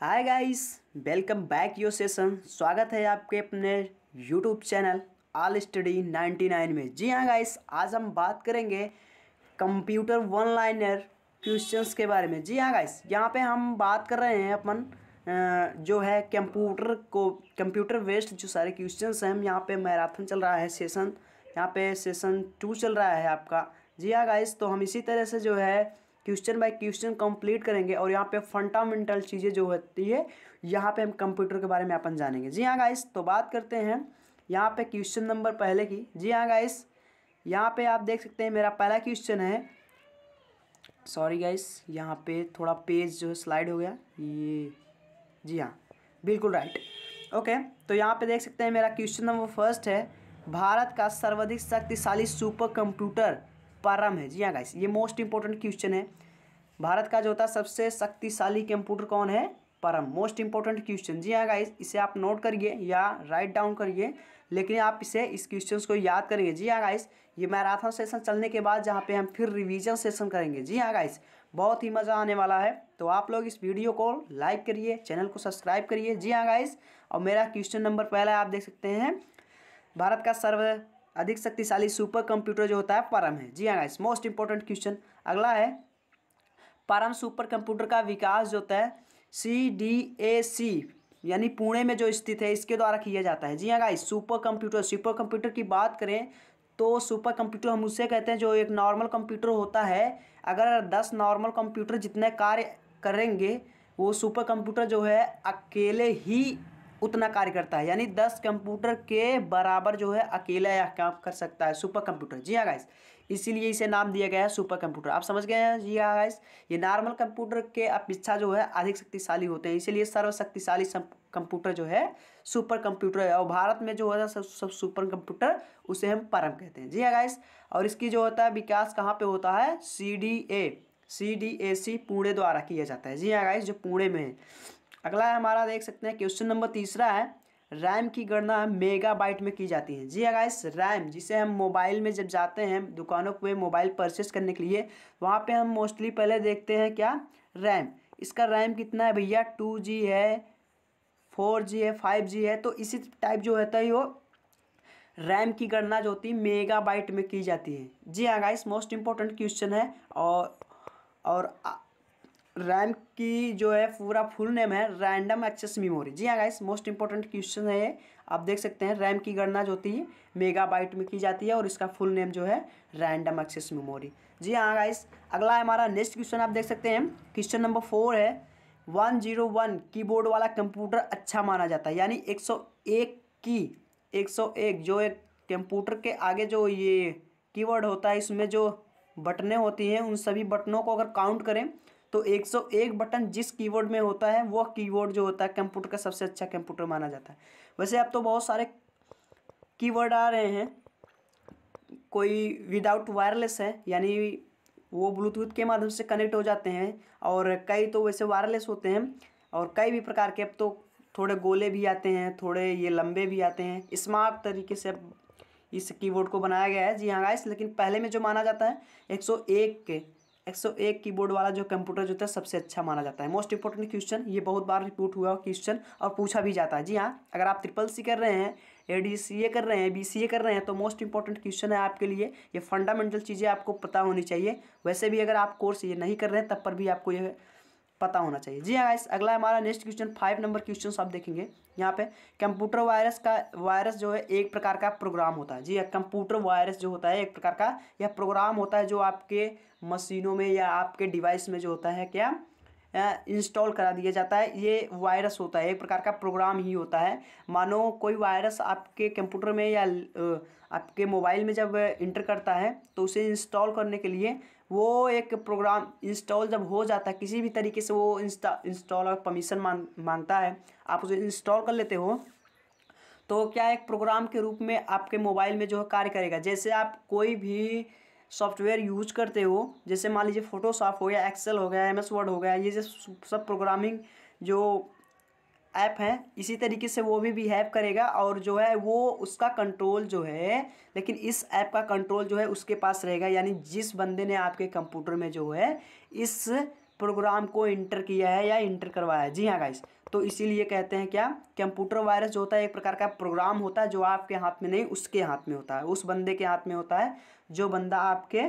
hi guys welcome back your session स्वागत है आपके अपने यूट्यूब चैनल आल स्टडी 99 में जी हाँ गाइस आज हम बात करेंगे कंप्यूटर वन लाइनर क्वेश्चंस के बारे में जी हाँ गाइस यहाँ पे हम बात कर रहे हैं अपन जो है कंप्यूटर को कंप्यूटर वेस्ट जो सारे क्वेश्चंस हैं हम यहाँ पे मैराथन चल रहा है सेशन यहाँ पे सेशन टू चल रहा है आपका जी हाँ गाइस तो हम इसी तरह से जो है क्वेश्चन बाय क्वेश्चन कंप्लीट करेंगे और यहाँ पे फंडामेंटल चीज़ें जो होती है यहाँ पे हम कंप्यूटर के बारे में अपन जानेंगे जी हाँ गाइस तो बात करते हैं यहाँ पे क्वेश्चन नंबर पहले की जी हाँ गाइस यहाँ पे आप देख सकते हैं मेरा पहला क्वेश्चन है सॉरी गाइस यहाँ पे थोड़ा पेज जो है स्लाइड हो गया ये जी हाँ बिल्कुल राइट ओके तो यहाँ पे देख सकते हैं मेरा क्वेश्चन नंबर फर्स्ट है भारत का सर्वाधिक शक्तिशाली सुपर कंप्यूटर परम है जी हाँ गाइस ये मोस्ट इंपॉर्टेंट क्वेश्चन है भारत का जो होता है सबसे शक्तिशाली कंप्यूटर कौन है परम मोस्ट इंपॉर्टेंट क्वेश्चन जी हाँ गाइस इसे आप नोट करिए या राइट डाउन करिए लेकिन आप इसे इस क्वेश्चन को याद करेंगे जी हाँ गाइस ये मैराथन सेशन चलने के बाद जहाँ पे हम फिर रिविजन सेशन करेंगे जी हाँ गाइस बहुत ही मज़ा आने वाला है तो आप लोग इस वीडियो को लाइक करिए चैनल को सब्सक्राइब करिए जी हाँ गाइस और मेरा क्वेश्चन नंबर पहला आप देख सकते हैं भारत का सर्व अधिक शक्तिशाली सुपर कंप्यूटर जो होता है परम है जी हाँ मोस्ट इंपॉर्टेंट क्वेश्चन अगला है परम सुपर कंप्यूटर का विकास जो होता है सी डी ए सी यानी पुणे में जो स्थित है इसके द्वारा किया जाता है जी हाँ guys super computer super computer की बात करें तो सुपर कंप्यूटर हम उसे कहते हैं जो एक नॉर्मल कंप्यूटर होता है अगर दस नॉर्मल कंप्यूटर जितने कार्य करेंगे वो सुपर कंप्यूटर जो है अकेले ही उतना कार्य करता है यानी दस कंप्यूटर के बराबर जो है अकेला यह काम कर सकता है सुपर कंप्यूटर जी हाँ गाइस इसीलिए इसे नाम दिया गया है सुपर कंप्यूटर आप समझ गए हैं जी हाँ गाइस ये नॉर्मल कंप्यूटर के अपेक्षा जो है अधिक शक्तिशाली होते हैं इसीलिए सर्वशक्तिशाली कंप्यूटर जो है सुपर कंप्यूटर है और भारत में जो होता है सब, सब सुपर कंप्यूटर उसे हम परम कहते हैं जी हाँ गाइस और इसकी जो होता है विकास कहाँ पर होता है C D A C D A C Pune द्वारा किया जाता है जी हाँ गाइस जो पुणे में है अगला है हमारा देख सकते हैं क्वेश्चन नंबर तीसरा है रैम की गणना मेगाबाइट में की जाती है जी इस हाँ रैम जिसे हम मोबाइल में जब जाते हैं दुकानों पे मोबाइल परचेस करने के लिए वहाँ पे हम मोस्टली पहले देखते हैं क्या रैम इसका रैम कितना है भैया टू जी है फोर जी है फाइव जी है तो इसी टाइप जो होता है वो रैम की गणना जो होती है बाइट में की जाती है जी हाँ इस मोस्ट इम्पोर्टेंट क्वेश्चन है और और रैम की जो है पूरा फुल नेम है रैंडम एक्सेस मेमोरी जी हाँ गाइस मोस्ट इंपॉर्टेंट क्वेश्चन है ये आप देख सकते हैं रैम की गणना जो होती है मेगाबाइट में की जाती है और इसका फुल नेम जो है रैंडम एक्सेस मेमोरी जी हाँ गाइस अगला हमारा नेक्स्ट क्वेश्चन आप देख सकते हैं क्वेश्चन नंबर फोर है वन जीरो वन कीबोर्ड वाला कंप्यूटर अच्छा माना जाता है यानी एक सौ एक की एक सौ एक जो एक कंप्यूटर के आगे जो ये कीवर्ड होता है इसमें जो बटनें होती हैं उन सभी बटनों को अगर काउंट करें तो 101 बटन जिस कीबोर्ड में होता है वह कीबोर्ड जो होता है कंप्यूटर का सबसे अच्छा कंप्यूटर माना जाता है वैसे अब तो बहुत सारे कीवर्ड आ रहे हैं कोई विदाउट वायरलेस है यानी वो ब्लूटूथ के माध्यम से कनेक्ट हो जाते हैं और कई तो वैसे वायरलेस होते हैं और कई भी प्रकार के अब तो थोड़े गोले भी आते हैं थोड़े ये लंबे भी आते हैं स्मार्ट तरीके से अब इस कीबोर्ड को बनाया गया है जी हाँ गाइस लेकिन पहले में जो माना जाता है 101 के 101 कीबोर्ड वाला जो कंप्यूटर जो होता है सबसे अच्छा माना जाता है मोस्ट इंपॉर्टेंट क्वेश्चन ये बहुत बार रिपीट हुआ क्वेश्चन और पूछा भी जाता है जी हाँ अगर आप ट्रिपल सी कर रहे हैं ए डी सी ए कर रहे हैं बी सी ए कर रहे हैं तो मोस्ट इंपॉर्टेंट क्वेश्चन है आपके लिए ये फंडामेंटल चीज़ें आपको पता होनी चाहिए वैसे भी अगर आप कोर्स ये नहीं कर रहे हैं तब पर भी आपको ये पता होना चाहिए जी हाँ गाइस अगला हमारा next question five number question आप देखेंगे यहाँ पे कंप्यूटर वायरस का वायरस जो है एक प्रकार का प्रोग्राम होता है जी कंप्यूटर हाँ, वायरस जो होता है एक प्रकार का यह प्रोग्राम होता है जो आपके मशीनों में या आपके डिवाइस में जो होता है क्या इंस्टॉल करा दिया जाता है ये वायरस होता है एक प्रकार का प्रोग्राम ही होता है मानो कोई वायरस आपके कंप्यूटर में या आपके मोबाइल में जब इंटर करता है तो उसे इंस्टॉल करने के लिए वो एक प्रोग्राम इंस्टॉल जब हो जाता है किसी भी तरीके से वो इंस्टा इंस्टॉलर परमिशन मांग मांगता है आप उसे इंस्टॉल कर लेते हो तो क्या एक प्रोग्राम के रूप में आपके मोबाइल में जो है कार्य करेगा जैसे आप कोई भी सॉफ्टवेयर यूज करते हो जैसे मान लीजिए फोटोशॉप हो गया एक्सेल हो गया एम एस वर्ड हो गया ये जो सब प्रोग्रामिंग जो ऐप है इसी तरीके से वो भी बिहेव करेगा और जो है वो उसका कंट्रोल जो है लेकिन इस ऐप का कंट्रोल जो है उसके पास रहेगा यानी जिस बंदे ने आपके कंप्यूटर में जो है इस प्रोग्राम को इंटर किया है या इंटर करवाया है जी हाँ गाइस तो इसीलिए कहते हैं क्या कंप्यूटर वायरस जो होता है एक प्रकार का प्रोग्राम होता है जो आपके हाथ में नहीं उसके हाथ में होता है उस बंदे के हाथ में होता है जो बंदा आपके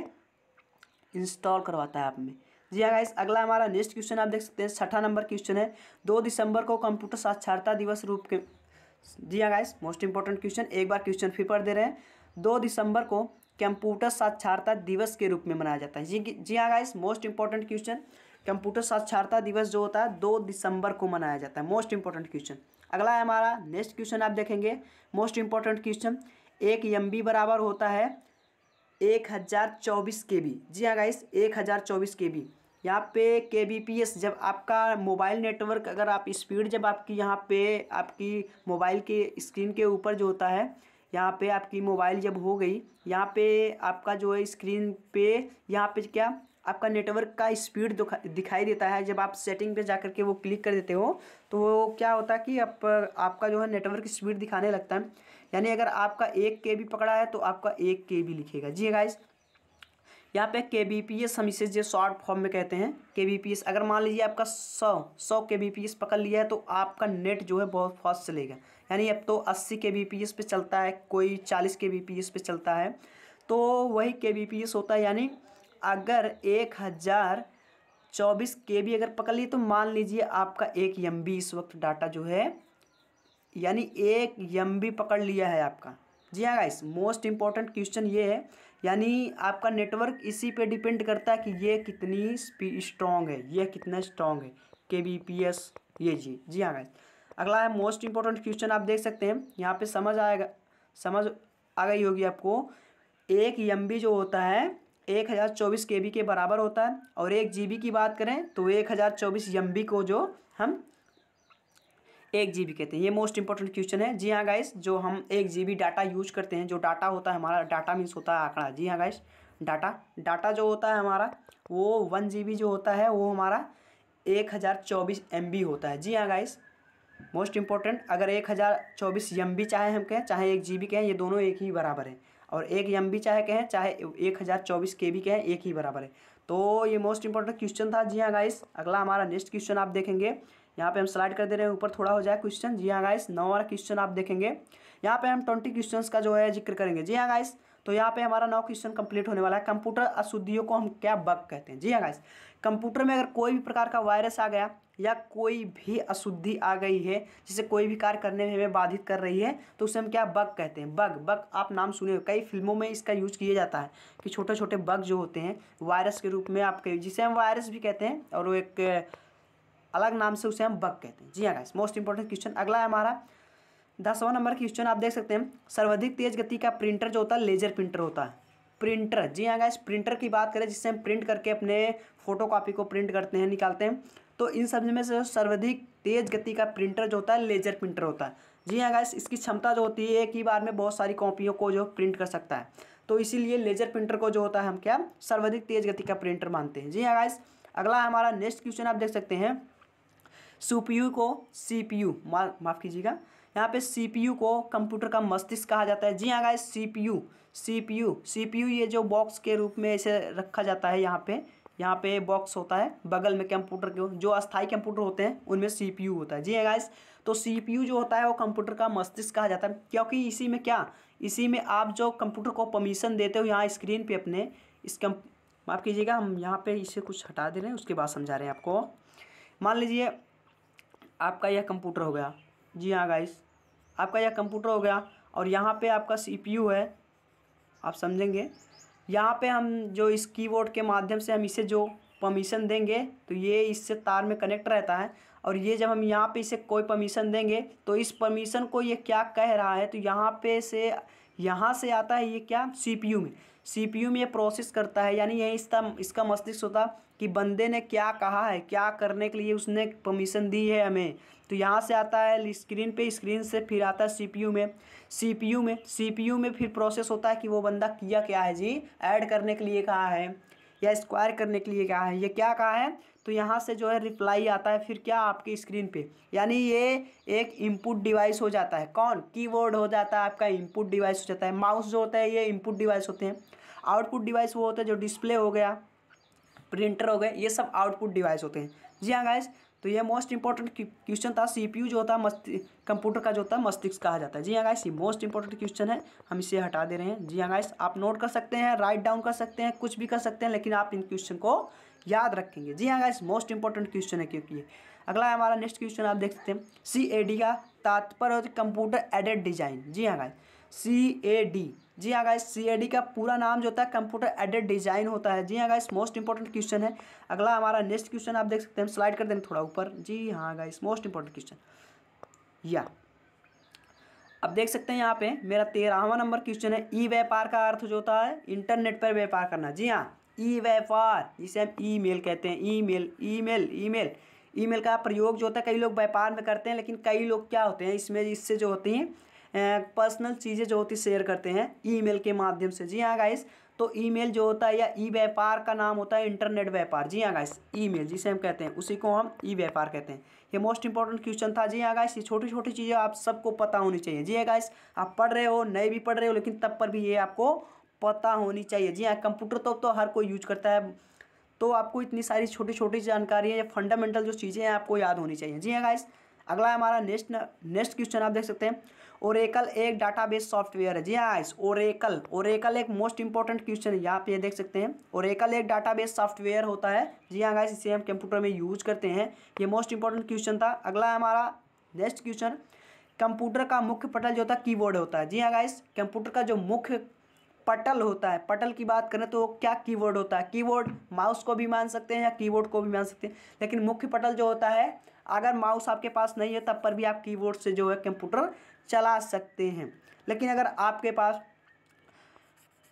इंस्टॉल करवाता है आप में जी हाँ गाइस अगला हमारा नेक्स्ट क्वेश्चन आप देख सकते हैं छठा नंबर क्वेश्चन है दो दिसंबर को कंप्यूटर साक्षरता दिवस रूप के जी हाँ गाइस मोस्ट इंपॉर्टेंट क्वेश्चन एक बार क्वेश्चन फिर पढ़ दे रहे हैं दो दिसंबर को कंप्यूटर साक्षरता दिवस के रूप में मनाया जाता है जी जी हाँ guys most important question computer साक्षरता दिवस जो होता है दो दिसंबर को मनाया जाता है मोस्ट इंपॉर्टेंट क्वेश्चन अगला है हमारा नेक्स्ट क्वेश्चन आप देखेंगे मोस्ट इंपॉर्टेंट क्वेश्चन एक एम बराबर होता है एक हज़ार चौबीस के बी जी हाँ गाइस एक हज़ार चौबीस के बी यहाँ पे के बी पी एस जब आपका मोबाइल नेटवर्क अगर आप स्पीड जब आपकी यहाँ पे आपकी मोबाइल के स्क्रीन के ऊपर जो होता है यहाँ पे आपकी मोबाइल जब हो गई यहाँ पे आपका जो है स्क्रीन पे यहाँ पे क्या आपका नेटवर्क का स्पीड दिखाई देता है जब आप सेटिंग पे जा कर के वो क्लिक कर देते हो तो वो क्या होता है कि आप आपका जो है नेटवर्क स्पीड दिखाने लगता है यानी अगर आपका एक के भी पकड़ा है तो आपका एक के भी लिखेगा जी गाइज़ यहाँ पे के बी पी एस हम इसे जो शॉर्ट फॉर्म में कहते हैं के बी पी एस अगर मान लीजिए आपका सौ सौ के बी पी एस पकड़ लिया है तो आपका नेट जो है बहुत फास्ट चलेगा यानी अब तो अस्सी के बी पी एस पे चलता है कोई चालीस के बी पी एस पे चलता है तो वही के बी पी एस होता है यानी अगर एक हज़ार चौबीस के बी अगर पकड़ लिए तो मान लीजिए आपका एक एम बी इस वक्त डाटा जो है यानी एक एम बी पकड़ लिया है आपका जी हाँ गाइस मोस्ट इम्पॉर्टेंट क्वेश्चन ये है यानी आपका नेटवर्क इसी पे डिपेंड करता है कि ये कितनी स्ट्रॉन्ग है यह कितना स्ट्रॉन्ग है के बी पी एस ये जी जी हाँ भाई अगला है मोस्ट इंपॉर्टेंट क्वेश्चन आप देख सकते हैं यहाँ पे समझ आएगा समझ आ गई होगी आपको एक एम जो होता है एक हज़ार चौबीस के बी के बराबर होता है और एक जी बी की बात करें तो एक हज़ार चौबीस एम बी को जो हम एक जी कहते हैं ये मोस्ट इंपॉर्टेंट क्वेश्चन है जी हाँ गाइस जो हम एक जी डाटा यूज करते हैं जो डाटा होता है हमारा डाटा मीन्स होता है आंकड़ा जी हाँ गाइस डाटा डाटा जो होता है हमारा वो वन जी जो होता है वो हमारा एक हज़ार चौबीस एम बी होता है जी हाँ गाइस मोस्ट इंपॉर्टेंट अगर एक हज़ार चौबीस एम बी चाहे हम कहें चाहे एक जी बी कहें ये दोनों एक ही बराबर है और एक एम बी चाहे कहें चाहे एक हज़ार चौबीस के बी कहें एक ही बराबर है तो ये मोस्ट इंपॉर्टेंट क्वेश्चन था जी हाँ गाइस अगला हमारा नेक्स्ट क्वेश्चन आप देखेंगे यहाँ पे हम स्लाइड कर दे रहे हैं ऊपर थोड़ा हो जाए क्वेश्चन जी हाँ गाइस नौ वाला क्वेश्चन आप देखेंगे यहाँ पे हम ट्वेंटी क्वेश्चन का जो है जिक्र करेंगे जी हाँ गाइस तो यहाँ पे हमारा नौ क्वेश्चन कंप्लीट होने वाला है कंप्यूटर अशुद्धियों को हम क्या बग कहते हैं जी हाँ गाइस कंप्यूटर में अगर कोई भी प्रकार का वायरस आ गया या कोई भी अशुद्धि आ गई है जिसे कोई भी कार्य करने में हमें बाधित कर रही है तो उसे हम क्या बग कहते हैं बग बग आप नाम सुने हो कई फिल्मों में इसका यूज किया जाता है कि छोटे छोटे बग जो होते हैं वायरस के रूप में आपके जिसे हम वायरस भी कहते हैं और वो एक अलग नाम से उसे हम बग कहते हैं जी हाँ गाइस मोस्ट इंपॉर्टेंट क्वेश्चन अगला है हमारा दसवा नंबर क्वेश्चन आप देख सकते हैं सर्वाधिक तेज गति का प्रिंटर जो होता है लेजर प्रिंटर होता है प्रिंटर जी हाँ गाइस प्रिंटर की बात करें जिससे हम प्रिंट करके अपने फोटो कॉपी को प्रिंट करते हैं निकालते हैं तो इन सब में से सर्वाधिक तेज गति का प्रिंटर जो होता है लेजर प्रिंटर होता है जी हाँ गाइस इसकी क्षमता जो होती है एक ही बार में बहुत सारी कॉपियों को जो प्रिंट कर सकता है तो इसीलिए लेजर प्रिंटर को जो होता है हम क्या सर्वाधिक तेज गति का प्रिंटर मानते हैं जी हाँ गाइस अगला हमारा नेक्स्ट क्वेश्चन आप देख सकते हैं सीपीयू को सीपीयू माफ़ कीजिएगा यहाँ पे सीपीयू को कंप्यूटर का मस्तिष्क कहा जाता है जी हाँ गाइस सीपीयू सीपीयू सीपीयू ये जो बॉक्स के रूप में इसे रखा जाता है यहाँ पे यहाँ पे बॉक्स होता है बगल में कंप्यूटर के जो अस्थाई कंप्यूटर होते हैं उनमें यू होता है जी हाँ गाइस तो यू जो होता है वो कंप्यूटर का मस्तिष्क कहा जाता है क्योंकि इसी में क्या इसी में आप जो कंप्यूटर को परमिशन देते हो यहाँ स्क्रीन पर अपने इस कम माफ़ कीजिएगा हम यहाँ पे इसे कुछ हटा दे रहे हैं उसके बाद समझा रहे हैं आपको मान लीजिए आपका यह कंप्यूटर हो गया जी हाँ गाइस आपका यह कंप्यूटर हो गया और यहाँ पे आपका सीपीयू है आप समझेंगे यहाँ पे हम जो इस कीबोर्ड के माध्यम से हम इसे जो परमिशन देंगे तो ये इससे तार में कनेक्ट रहता है और ये जब हम यहाँ पे इसे कोई परमिशन देंगे तो इस परमिशन को ये क्या कह रहा है तो यहाँ पे से यहाँ से आता है ये क्या सीपीयू में सीपीयू में ये प्रोसेस करता है यानी यही इसका इसका मस्तिष्क होता कि बंदे ने क्या कहा है क्या करने के लिए उसने परमिशन दी है हमें तो यहाँ से आता है स्क्रीन पे स्क्रीन से फिर आता है सीपीयू में सीपीयू में सीपीयू में फिर प्रोसेस होता है कि वो बंदा किया क्या है जी ऐड करने के लिए कहा है या स्क्वायर करने के लिए कहा है ये क्या कहा है तो यहाँ से जो है रिप्लाई आता है फिर क्या आपकी स्क्रीन पे यानी ये एक इनपुट डिवाइस हो जाता है कौन कीबोर्ड हो जाता है आपका इनपुट डिवाइस हो जाता है माउस जो होता है ये इनपुट डिवाइस होते हैं आउटपुट डिवाइस वो होता है जो डिस्प्ले हो गया प्रिंटर हो गए ये सब आउटपुट डिवाइस होते हैं जी हाँ गाइस तो ये मोस्ट इंपॉर्टेंट क्वेश्चन था सीपीयू जो होता है मस्ति कंप्यूटर का जो होता है मस्तिष्क कहा जाता है जी हाँ गाइस ये मोस्ट इंपॉर्टेंट क्वेश्चन है हम इसे हटा दे रहे हैं जी हाँ गाइस आप नोट कर सकते हैं राइट डाउन कर सकते हैं कुछ भी कर सकते हैं लेकिन आप इन क्वेश्चन को याद रखेंगे जी हाँ गाइस मोस्ट इंपॉर्टेंट क्वेश्चन है क्योंकि अगला हमारा नेक्स्ट क्वेश्चन आप देख सकते हैं सी ए डी का तात्पर्य होता है कंप्यूटर एडेड डिजाइन जी हाँ guys C A D G हाँ गाइस सी ए डी का पूरा नाम जो होता है कंप्यूटर एडेड डिजाइन होता है जी हाँ गाइस मोस्ट इंपॉर्टेंट क्वेश्चन है अगला हमारा नेक्स्ट क्वेश्चन आप देख सकते हैं स्लाइड कर देंगे थोड़ा ऊपर जी हाँ गाइस मोस्ट इंपॉर्टेंट क्वेश्चन या अब देख सकते हैं यहाँ पे मेरा तेरहवा नंबर क्वेश्चन है ई व्यापार का अर्थ जो होता है इंटरनेट पर व्यापार करना जी हाँ ई व्यापार जिसे हम ई मेल कहते हैं e email mail email email का प्रयोग जो होता है कई लोग व्यापार में करते हैं लेकिन कई लोग क्या होते हैं इसमें इससे जो होती हैं पर्सनल चीज़ें जो होती शेयर करते हैं ईमेल के माध्यम से जी हाँ गाइस तो ईमेल जो होता है या ई व्यापार का नाम होता है इंटरनेट व्यापार जी हाँ गाइस ईमेल जिसे हम कहते हैं उसी को हम ई व्यापार कहते हैं ये मोस्ट इंपॉर्टेंट क्वेश्चन था जी हाँ गाइस ये छोटी छोटी चीज़ें आप सबको पता होनी चाहिए जी हाँ गाइस आप पढ़ रहे हो नए भी पढ़ रहे हो लेकिन तब पर भी ये आपको पता होनी चाहिए जी हाँ कंप्यूटर तो अब तो हर कोई यूज करता है तो आपको इतनी सारी छोटी छोटी जानकारियाँ या फंडामेंटल जो चीज़ें हैं आपको याद होनी चाहिए जी हाँ गाइस अगला हमारा नेक्स्ट नेक्स्ट क्वेश्चन आप देख सकते हैं ओरेकल एक बेस सॉफ्टवेयर है जी हाँ इस ओरेकल ओरेकल एक मोस्ट इंपॉर्टेंट क्वेश्चन है यहाँ पे देख सकते हैं ओरेकल एक डाटाबेस सॉफ्टवेयर होता है जी हाँ गाइस इसे हम कंप्यूटर में यूज करते हैं ये मोस्ट इंपॉर्टेंट क्वेश्चन था अगला हमारा नेक्स्ट क्वेश्चन कंप्यूटर का मुख्य पटल जो होता है कीबोर्ड होता है जी हाँ गाइस कंप्यूटर का जो मुख्य पटल होता है पटल की बात करें तो क्या कीवर्ड होता है कीवर्ड माउस को भी मान सकते हैं या कीवर्ड को भी मान सकते हैं लेकिन मुख्य पटल जो होता है अगर माउस आपके पास नहीं है तब पर भी आप कीबोर्ड से जो है कंप्यूटर चला सकते हैं लेकिन अगर आपके पास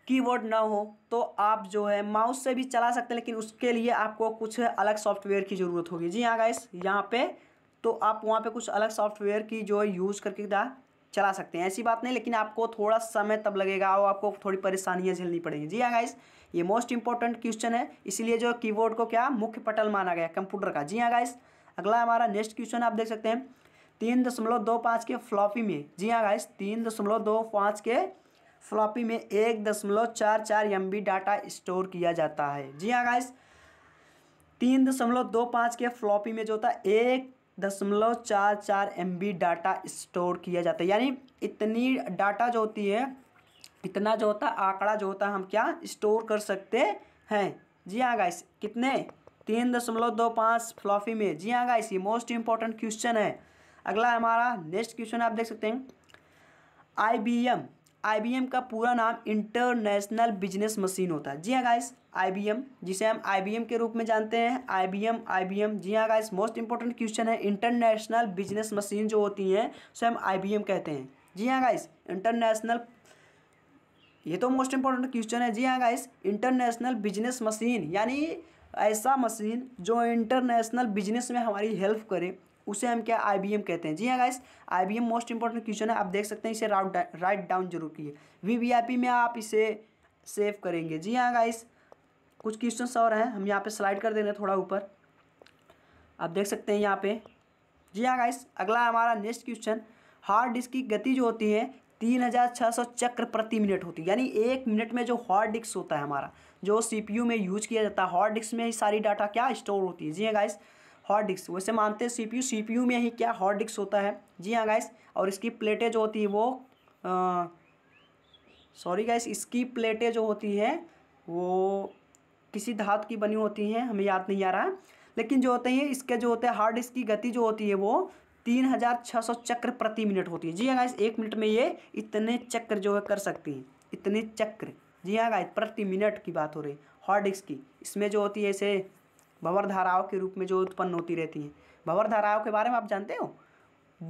कीबोर्ड ना हो तो आप जो है माउस से भी चला सकते हैं लेकिन उसके लिए आपको कुछ अलग सॉफ्टवेयर की ज़रूरत होगी जी हाँ गाइस यहाँ पे तो आप वहाँ पे कुछ अलग सॉफ्टवेयर की जो है यूज़ करके चला सकते हैं ऐसी बात नहीं लेकिन आपको थोड़ा समय तब लगेगा और आपको थोड़ी परेशानियाँ झेलनी पड़ेगी जी हाँ गाइस ये मोस्ट इंपॉर्टेंट क्वेश्चन है इसलिए जो कीबोर्ड को क्या मुख्य पटल माना गया कंप्यूटर का जी हाँ गाइस अगला हमारा नेक्स्ट क्वेश्चन आप देख सकते हैं तीन दशमलव दो पाँच के फ्लॉपी में जी हाँ गाइस तीन दशमलव दो पाँच के फ्लॉपी में एक दशमलव चार चार एम डाटा स्टोर किया जाता है जी हाँ गाइस तीन दशमलव दो पाँच के फ्लॉपी में जो होता है एक दशमलव चार चार एम डाटा स्टोर किया जाता है यानी इतनी डाटा जो होती है इतना जो होता है आंकड़ा जो होता है हम क्या स्टोर कर सकते हैं जी हाँ गाइस कितने तीन दशमलव दो पाँच फ्लॉफी में जी हाँ गाइस ये मोस्ट इंपॉर्टेंट क्वेश्चन है अगला हमारा नेक्स्ट क्वेश्चन आप देख सकते हैं आई बी एम आई का पूरा नाम इंटरनेशनल बिजनेस मशीन होता है जी हाँ गाइस आई जिसे हम आई के रूप में जानते हैं आई बी एम आई जी हाँ गाइस मोस्ट इंपॉर्टेंट क्वेश्चन है इंटरनेशनल बिजनेस मशीन जो होती हैं उसे हम आई कहते हैं जी हाँ गाइस इंटरनेशनल ये तो मोस्ट इंपॉर्टेंट क्वेश्चन है जी हाँ गाइस इंटरनेशनल बिजनेस मशीन यानी ऐसा मशीन जो इंटरनेशनल बिजनेस में हमारी हेल्प करे उसे हम क्या आई कहते हैं जी हाँ guys I most important question है आप देख सकते हैं इसे राइट डाउन जरूर किए वी में आप इसे सेव करेंगे जी हाँ गाइस कुछ क्वेश्चन और हैं हम यहाँ पे स्लाइड कर दे रहे हैं थोड़ा ऊपर आप देख सकते हैं यहाँ पे जी हाँ गाइस अगला हमारा नेक्स्ट क्वेश्चन हार्ड डिस्क की गति जो होती है तीन हज़ार छः सौ चक्र प्रति मिनट होती है यानी एक मिनट में जो हार्ड डिस्क होता है हमारा जो सीपीयू में यूज किया जाता है हार्ड डिस्क में ही सारी डाटा क्या स्टोर होती है जी हाँ गाइस हॉट डिस्क वैसे मानते हैं सीपीयू सीपीयू में ही क्या हॉट डिस्क होता है जी हाँ गाइस और इसकी प्लेटें जो होती है वो सॉरी गाइस इसकी प्लेटें जो होती है वो किसी धातु की बनी होती हैं हमें याद नहीं आ रहा लेकिन जो होते हैं इसके जो होते हैं हार्ड डिस्क की गति जो होती है वो तीन हज़ार छः सौ चक्र प्रति मिनट होती है जी हाँ गाइस एक मिनट में ये इतने चक्र जो है कर सकती हैं इतने चक्र जी हाँ गाइस प्रति मिनट की बात हो रही है हार्ड डिस्क की इसमें जो होती है ऐसे भंवर धाराओं के रूप में जो उत्पन्न होती रहती हैं भंवर धाराओं के बारे में आप जानते हो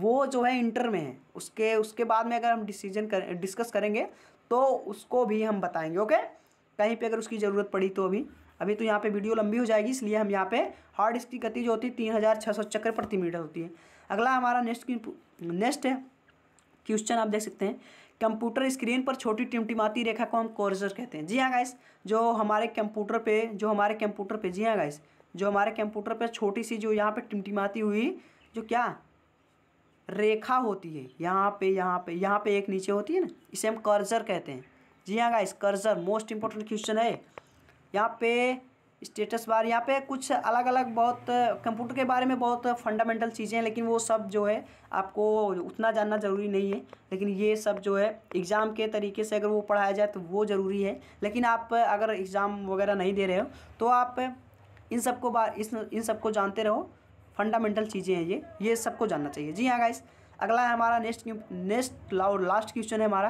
वो जो है इंटर में है उसके उसके बाद में अगर हम डिसीजन कर डिस्कस करेंगे तो उसको भी हम बताएंगे ओके कहीं पे अगर उसकी ज़रूरत पड़ी तो अभी अभी तो यहाँ पे वीडियो लंबी हो जाएगी इसलिए हम यहाँ पे हार्ड डिस्क की गति जो होती है तीन हज़ार छः सौ चक्कर प्रति मीटर होती है अगला हमारा नेक्स्ट नेक्स्ट है क्वेश्चन आप देख सकते हैं कंप्यूटर स्क्रीन पर छोटी टिमटिमाती रेखा को हम कोर्जर कहते हैं जी हाँ गाइस जो हमारे कंप्यूटर पे जो हमारे कंप्यूटर पे जी हाँ गाइस जो हमारे कंप्यूटर पे छोटी सी जो यहाँ पे टिमटिमाती हुई जो क्या रेखा होती है यहाँ पे यहाँ पे यहाँ पे एक नीचे होती है ना इसे हम कर्जर कहते हैं जी हाँ guys cursor most important question है यहाँ पे स्टेटस बार यहाँ पे कुछ अलग अलग बहुत कंप्यूटर के बारे में बहुत फंडामेंटल चीज़ें हैं लेकिन वो सब जो है आपको उतना जानना ज़रूरी नहीं है लेकिन ये सब जो है एग्ज़ाम के तरीके से अगर वो पढ़ाया जाए तो वो ज़रूरी है लेकिन आप अगर एग्ज़ाम वगैरह नहीं दे रहे हो तो आप इन सबको इस इन सबको जानते रहो फंडामेंटल चीज़ें हैं ये ये सबको जानना चाहिए जी हाँ गाइस अगला है हमारा नेक्स्ट नेक्स्ट और लास्ट क्वेश्चन है हमारा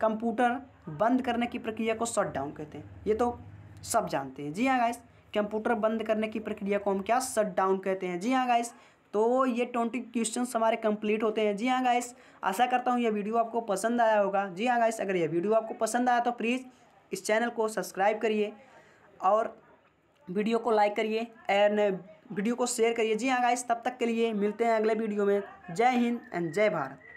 कंप्यूटर बंद करने की प्रक्रिया को शट डाउन कहते हैं ये तो सब जानते हैं जी हाँ गाइस कंप्यूटर बंद करने की प्रक्रिया को हम क्या शट डाउन कहते हैं जी हाँ गाइस तो ये ट्वेंटी क्वेश्चन हमारे कंप्लीट होते हैं जी हाँ गाइस आशा करता हूँ ये वीडियो आपको पसंद आया होगा जी हाँ गाइस अगर ये वीडियो आपको पसंद आया तो प्लीज़ इस चैनल को सब्सक्राइब करिए और वीडियो को लाइक करिए एंड वीडियो को शेयर करिए जी हाँ गाइस तब तक के लिए मिलते हैं अगले वीडियो में जय हिंद एंड जय भारत